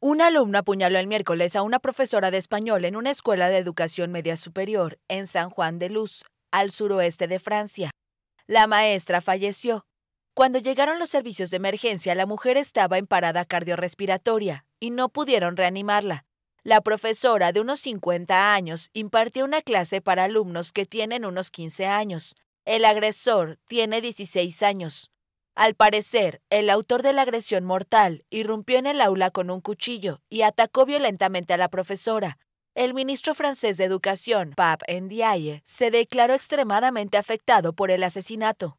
Un alumno apuñaló el miércoles a una profesora de español en una escuela de educación media superior en San Juan de Luz, al suroeste de Francia. La maestra falleció. Cuando llegaron los servicios de emergencia, la mujer estaba en parada cardiorrespiratoria y no pudieron reanimarla. La profesora de unos 50 años impartió una clase para alumnos que tienen unos 15 años. El agresor tiene 16 años. Al parecer, el autor de la agresión mortal irrumpió en el aula con un cuchillo y atacó violentamente a la profesora. El ministro francés de Educación, Pape Ndiaye, se declaró extremadamente afectado por el asesinato.